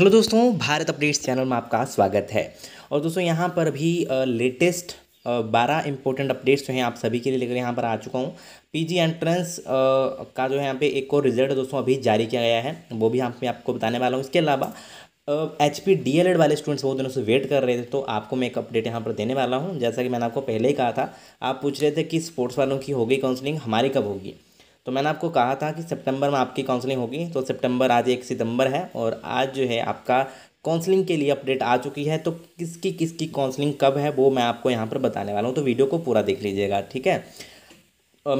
hello दोस्तों Bharat updates channel में आपका स्वागत है और दोस्तों यहाँ पर भी लेटेस्ट बारह इंपॉर्टेंट अपडेट्स जो हैं आप सभी के लिए लेकर यहाँ पर आ चुका हूँ पीजी एंट्रेंस का जो है यहाँ पे एक और रिजल्ट दोस्तों अभी जारी किया गया है वो भी यहाँ पे आपको बताने वाला हूँ इसके अलावा H P D El Ed वाले स्टूडेंट्स बहुत दिनों से वेट कर रहे थे तो आपको मैं एक अपडेट यहाँ पर देने वाला हूँ जैसा कि मैंने आपको पहले ही कहा था आप पूछ रहे थे कि स्पोर्ट्स वालों की होगी काउंसलिंग हमारी कब होगी तो मैंने आपको कहा था कि सितंबर में आपकी काउंसलिंग होगी तो सितंबर आज एक सितंबर है और आज जो है आपका काउंसलिंग के लिए अपडेट आ चुकी है तो किसकी किसकी काउंसलिंग कब है वो मैं आपको यहाँ पर बताने वाला हूँ तो वीडियो को पूरा देख लीजिएगा ठीक है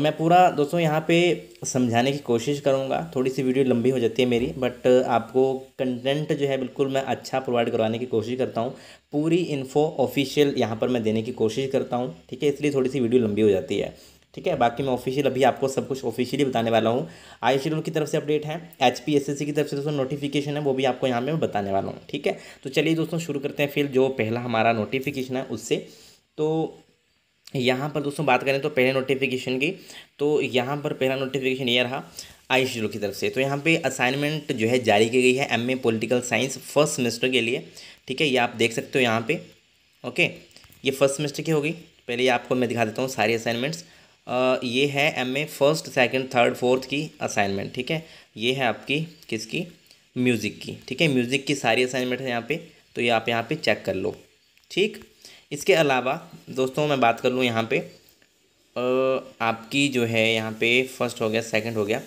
मैं पूरा दोस्तों यहाँ पे समझाने की कोशिश करूँगा थोड़ी सी वीडियो लंबी हो जाती है मेरी बट आपको कंटेंट जो है बिल्कुल मैं अच्छा प्रोवाइड करवाने की कोशिश करता हूँ पूरी इन्फो ऑफिशियल यहाँ पर मैं देने की कोशिश करता हूँ ठीक है इसलिए थोड़ी सी वीडियो लंबी हो जाती है ठीक है बाकी मैं ऑफिशियल अभी आपको सब कुछ ऑफिशियली बताने वाला हूँ आई शेड्यूल की तरफ से अपडेट है H P S S C की तरफ से दोस्तों नोटिफिकेशन है वो भी आपको यहाँ मैं बताने वाला हूँ ठीक है तो चलिए दोस्तों शुरू करते हैं फिर जो पहला हमारा नोटिफिकेशन है उससे तो यहाँ पर दोस्तों बात करें तो पहले नोटिफिकेशन की तो यहाँ पर पहला नोटिफिकेशन ये रहा आई शेड्यूल की तरफ से तो यहाँ पे असाइनमेंट जो है जारी की गई है M A political science first semester के लिए ठीक है ये आप देख सकते हो यहाँ पे ओके ये फर्स्ट सेमेस्टर की होगी पहले ये आपको मैं दिखा देता हूँ सारी असाइनमेंट्स ये है M A first second third fourth की असाइनमेंट ठीक है ये है आपकी किसकी म्यूज़िक की ठीक है म्यूज़िक की सारी असाइनमेंट है यहाँ पे तो ये आप यहाँ पे चेक कर लो ठीक इसके अलावा दोस्तों मैं बात कर लूँ यहाँ पे आपकी जो है यहाँ पे फर्स्ट हो गया सेकंड हो गया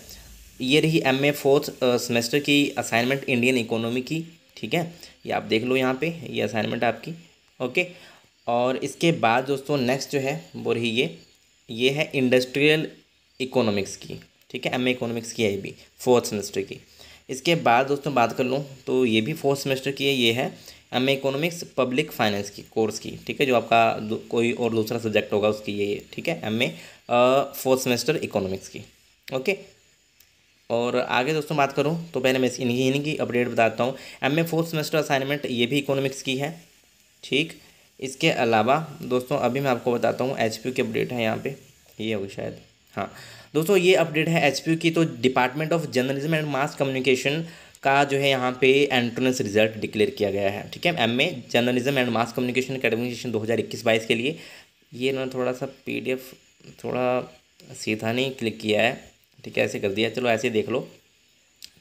ये रही एम ए फोर्थ सेमेस्टर की असाइनमेंट इंडियन इकोनॉमी की ठीक है ये आप देख लो यहाँ पे ये असाइनमेंट आपकी ओके और इसके बाद दोस्तों नेक्स्ट जो है वो रही ये ये है इंडस्ट्रियल इकोनॉमिक्स की ठीक है एम इकोनॉमिक्स की है भी फोर्थ सेमेस्टर की इसके बाद दोस्तों बात कर लूँ तो ये भी फोर्थ सेमेस्टर की है ये है एम इकोनॉमिक्स पब्लिक फाइनेंस की कोर्स की ठीक है जो आपका कोई और दूसरा सब्जेक्ट होगा उसकी ये ठीक है M A fourth semester economics की ओके और आगे दोस्तों बात करूँ तो पहले मैं इन्हीं इन्हीं की अपडेट बताता हूँ M A fourth semester assignment ये भी इकोनॉमिक्स की है ठीक इसके अलावा दोस्तों अभी मैं आपको बताता हूँ एच की अपडेट है यहाँ पे ये होगी शायद हाँ दोस्तों ये अपडेट है एच की तो department of journalism and mass communication का जो है यहाँ पे एंट्रेंस रिजल्ट डिक्लेयर किया गया है ठीक है M A journalism and mass communication academic दो हज़ार इक्कीस बाईस के लिए ये ना थोड़ा सा पी थोड़ा सीधा नहीं क्लिक किया है ठीक है ऐसे कर दिया चलो ऐसे देख लो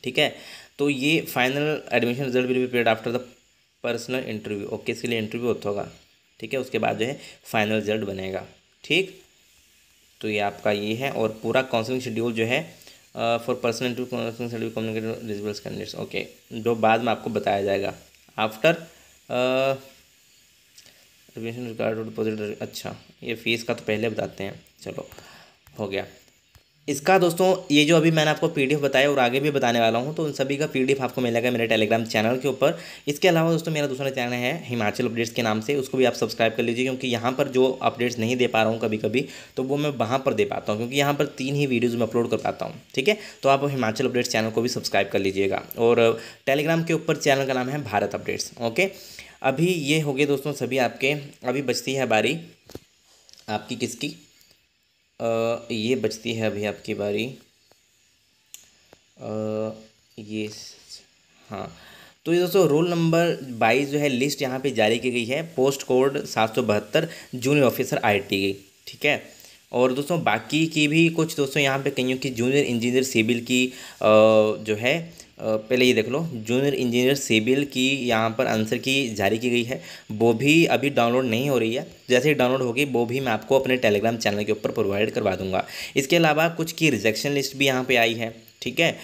ठीक है तो ये final admission result will be paid after the personal interview okay इसके लिए इंटरव्यू होता होगा ठीक है उसके बाद जो है फाइनल रिजल्ट बनेगा ठीक तो ये आपका ये है और पूरा काउंसलिंग शेड्यूल जो है for personal interview counselling schedule communicate candidates okay जो बाद में आपको बताया जाएगा आफ्टर रिजर्वेशन अच्छा ये फीस का तो पहले बताते हैं चलो हो गया इसका दोस्तों ये जो अभी मैंने आपको पीडीएफ बताया और आगे भी बताने वाला हूँ तो उन सभी का पीडीएफ आपको मिलेगा मेरे टेलीग्राम चैनल के ऊपर इसके अलावा दोस्तों मेरा दूसरा चैनल है हिमाचल अपडेट्स के नाम से उसको भी आप सब्सक्राइब कर लीजिए क्योंकि यहाँ पर जो अपडेट्स नहीं दे पा रहा हूँ कभी कभी तो वो मैं वहाँ पर दे पाता हूँ क्योंकि यहाँ पर तीन ही वीडियोज़ में अपलोड कर पाता हूँ ठीक है तो आप हिमाचल अपडेट्स चैनल को भी सब्सक्राइब कर लीजिएगा और टेलीग्राम के ऊपर चैनल का नाम है भारत अपडेट्स ओके अभी ये हो गए दोस्तों सभी आपके अभी बचती है बारी आपकी किसकी ये बचती है अभी आपकी बारी ये हाँ तो ये दोस्तों रोल नंबर बाईस जो है लिस्ट यहाँ पे जारी की गई है पोस्ट कोड सात सौ बहत्तर जूनियर ऑफिसर आई टी ठीक है और दोस्तों बाकी की भी कुछ दोस्तों यहाँ पे कईयों की जूनियर इंजीनियर सिविल की जो है पहले ये देख लो जूनियर इंजीनियर सिविल की यहाँ पर आंसर की जारी की गई है वो भी अभी डाउनलोड नहीं हो रही है जैसे ही डाउनलोड होगी वो भी मैं आपको अपने टेलीग्राम चैनल के ऊपर प्रोवाइड करवा दूँगा इसके अलावा कुछ की रिजेक्शन लिस्ट भी यहाँ पर आई है ठीक है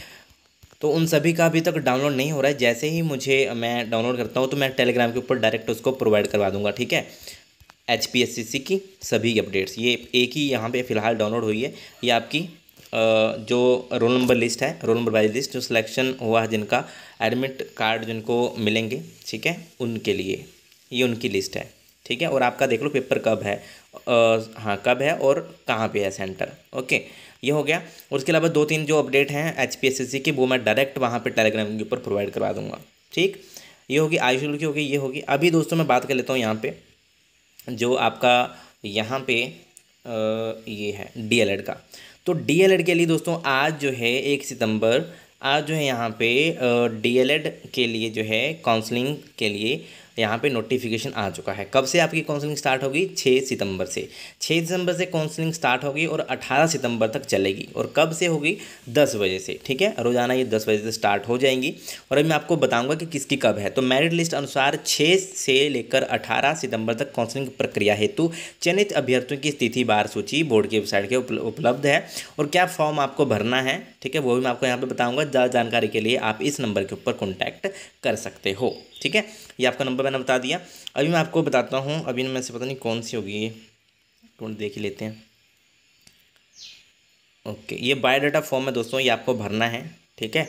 तो उन सभी का अभी तक डाउनलोड नहीं हो रहा है जैसे ही मुझे मैं डाउनलोड करता हूँ तो मैं टेलीग्राम के ऊपर डायरेक्ट उसको प्रोवाइड करवा दूंगा ठीक है एच की सभी अपडेट्स ये एक ही यहाँ पे फ़िलहाल डाउनलोड हुई है ये आपकी जो रोल नंबर लिस्ट है रोल नंबर वाइज लिस्ट जो सिलेक्शन हुआ है जिनका एडमिट कार्ड जिनको मिलेंगे ठीक है उनके लिए ये उनकी लिस्ट है ठीक है और आपका देख लो पेपर कब है आ, हाँ कब है और कहाँ पे है सेंटर ओके ये हो गया और उसके अलावा दो तीन जो अपडेट हैं एच की वो मैं डायरेक्ट वहाँ पर टेलीग्राम के ऊपर प्रोवाइड करवा दूँगा ठीक ये होगी आयुष की होगी ये होगी अभी दोस्तों मैं बात कर लेता हूँ यहाँ पर जो आपका यहाँ पे ये है डीएलएड का तो डीएलएड के लिए दोस्तों आज जो है एक सितंबर आज जो है यहाँ पे डीएलएड के लिए जो है काउंसलिंग के लिए यहाँ पे नोटिफिकेशन आ चुका है कब से आपकी काउंसलिंग स्टार्ट होगी छः सितंबर से छः सितंबर से काउंसलिंग स्टार्ट होगी और अठारह सितंबर तक चलेगी और कब से होगी दस बजे से ठीक है रोज़ाना ये दस बजे से स्टार्ट हो जाएंगी और अभी मैं आपको बताऊँगा कि किसकी कब है तो मेरिट लिस्ट अनुसार छः से लेकर अठारह सितंबर तक काउंसलिंग प्रक्रिया हेतु चयनित अभ्यर्थियों की स्थिति बार सूची बोर्ड की वेबसाइट के उपलब्ध है और क्या फॉर्म आपको भरना है ठीक है वो भी मैं आपको यहाँ पर बताऊँगा ज़्यादा जानकारी के लिए आप इस नंबर के ऊपर कॉन्टैक्ट कर सकते हो ठीक है ये आपका नंबर मैंने बता दिया अभी मैं आपको बताता हूँ अभी मैं से पता नहीं कौन सी होगी ये कौन देख ही लेते हैं ओके ये बायोडाटा फॉर्म है दोस्तों ये आपको भरना है ठीक है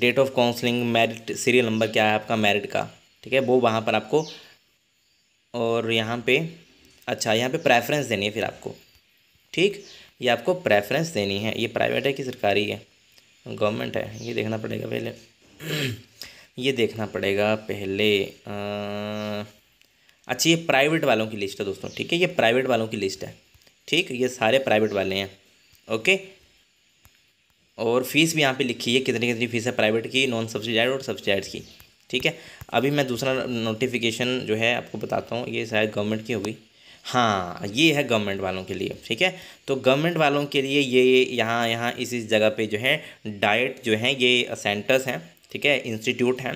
date of counselling merit serial number क्या है आपका मेरिट का ठीक है वो वहाँ पर आपको और यहाँ पे अच्छा यहाँ पे प्रेफरेंस देनी है फिर आपको ठीक ये आपको प्रेफरेंस देनी है ये प्राइवेट है कि सरकारी है गवर्नमेंट है ये देखना पड़ेगा पहले ये देखना पड़ेगा पहले आ, अच्छा ये प्राइवेट वालों की लिस्ट है दोस्तों ठीक है ये प्राइवेट वालों की लिस्ट है ठीक ये सारे प्राइवेट वाले हैं ओके और फीस भी यहाँ पे लिखी है कितनी कितनी फीस है प्राइवेट की नॉन सब्सिडाइड और सब्सिडाइड की ठीक है अभी मैं दूसरा नोटिफिकेशन जो है आपको बताता हूँ ये शायद गवर्नमेंट की होगी हाँ ये है गवर्नमेंट वालों के लिए ठीक है तो गवर्नमेंट वालों के लिए ये यहाँ यहाँ इस इस जगह पे जो है डाइट जो है ये सेंटर्स हैं ठीक है इंस्टीट्यूट हैं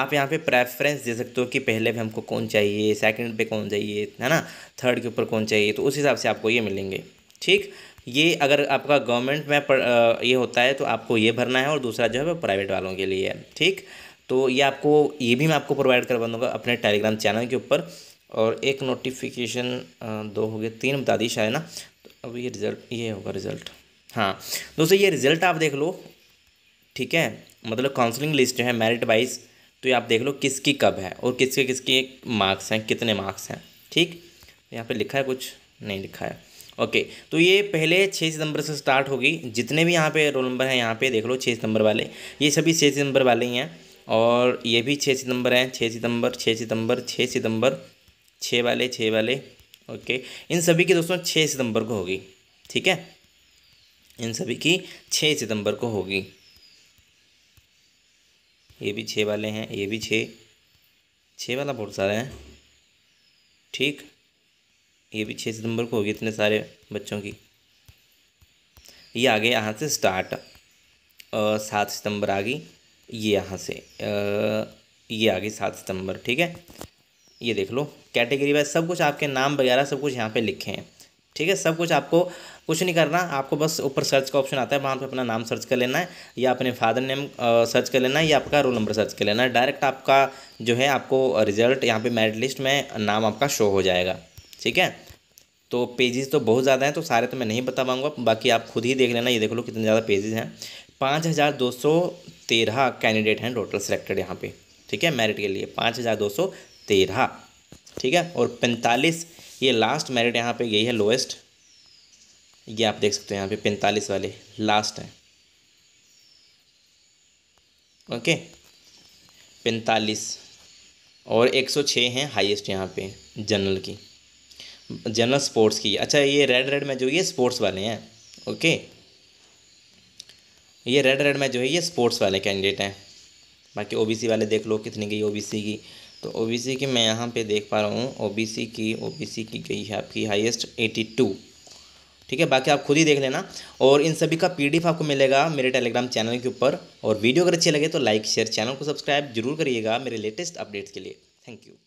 आप यहाँ पे प्रेफरेंस दे सकते हो कि पहले पे हमको कौन चाहिए सेकंड पे कौन चाहिए है ना थर्ड के ऊपर कौन चाहिए तो उस हिसाब से आपको ये मिलेंगे ठीक ये अगर आपका गवर्नमेंट में पर, आ, ये होता है तो आपको ये भरना है और दूसरा जो है वो प्राइवेट वालों के लिए है ठीक तो ये आपको ये भी मैं आपको प्रोवाइड करवा दूँगा अपने टेलीग्राम चैनल के ऊपर और एक नोटिफिकेशन दो हो गए तीन बता दी शायद ना तो अब ये रिज़ल्ट ये होगा रिज़ल्ट हाँ दोस्तों ये रिज़ल्ट आप देख लो ठीक है मतलब काउंसलिंग लिस्ट जो है मेरिट वाइज तो ये आप देख लो किसकी कब है और किसके किसके मार्क्स हैं कितने मार्क्स हैं ठीक यहाँ पे लिखा है कुछ नहीं लिखा है ओके तो ये पहले छः सितंबर से स्टार्ट होगी जितने भी यहाँ पे रोल नंबर हैं यहाँ पे देख लो छः सितंबर वाले ये सभी छः सितंबर वाले ही हैं और ये भी छः सितंबर हैं छः सितंबर छः सितंबर छः सितंबर छः वाले छः वाले ओके इन सभी की दोस्तों छः सितंबर को होगी ठीक है इन सभी की छः सितंबर को होगी ये भी छः वाले हैं ये भी छः छः वाला बहुत सारा है ठीक ये भी छः सितंबर को होगी इतने सारे बच्चों की ये आ गए यहाँ से स्टार्ट सात सितंबर आ गई ये यहाँ से आ, ये आ गई सात सितंबर ठीक है ये देख लो कैटेगरी वाइज सब कुछ आपके नाम वगैरह सब कुछ यहाँ पे लिखे हैं ठीक है सब कुछ आपको कुछ नहीं करना आपको बस ऊपर सर्च का ऑप्शन आता है वहाँ पर अपना नाम सर्च कर लेना है या अपने फादर नेम सर्च कर लेना है या आपका रोल नंबर सर्च कर लेना है डायरेक्ट आपका जो है आपको रिजल्ट यहाँ पर मेरिट लिस्ट में नाम आपका शो हो जाएगा ठीक है तो पेजेस तो बहुत ज़्यादा हैं तो सारे तो मैं नहीं बता पाऊँगा बाकी आप खुद ही देख लेना ये देख लो कितने ज़्यादा पेजेस हैं पाँच हज़ार दो सौ तेरह कैंडिडेट हैं टोटल सेलेक्टेड यहाँ पे ठीक है मेरिट के लिए पाँच हज़ार दो सौ तेरह ठीक है और पैंतालीस ये लास्ट मेरिट यहाँ पे गई है लोएस्ट ये आप देख सकते हैं यहाँ पे पैंतालीस वाले लास्ट हैं ओके पैंतालीस और एक सौ छः हैं हाइस्ट यहाँ पे जनरल की जनरल स्पोर्ट्स की अच्छा ये रेड रेड में जो ये स्पोर्ट्स वाले हैं ओके ये रेड रेड में जो है ये स्पोर्ट्स वाले कैंडिडेट हैं बाकी ओबीसी वाले देख लो कितनी गई ओबीसी की तो ओबीसी की मैं यहाँ पे देख पा रहा हूँ ओबीसी की ओबीसी की गई है आपकी हाईएस्ट एटी टू ठीक है बाकी आप खुद ही देख लेना और इन सभी का पीडीएफ आपको मिलेगा मेरे टेलीग्राम चैनल के ऊपर और वीडियो अगर अच्छे लगे तो लाइक शेयर चैनल को सब्सक्राइब जरूर करिएगा मेरे लेटेस्ट अपडेट्स के लिए थैंक यू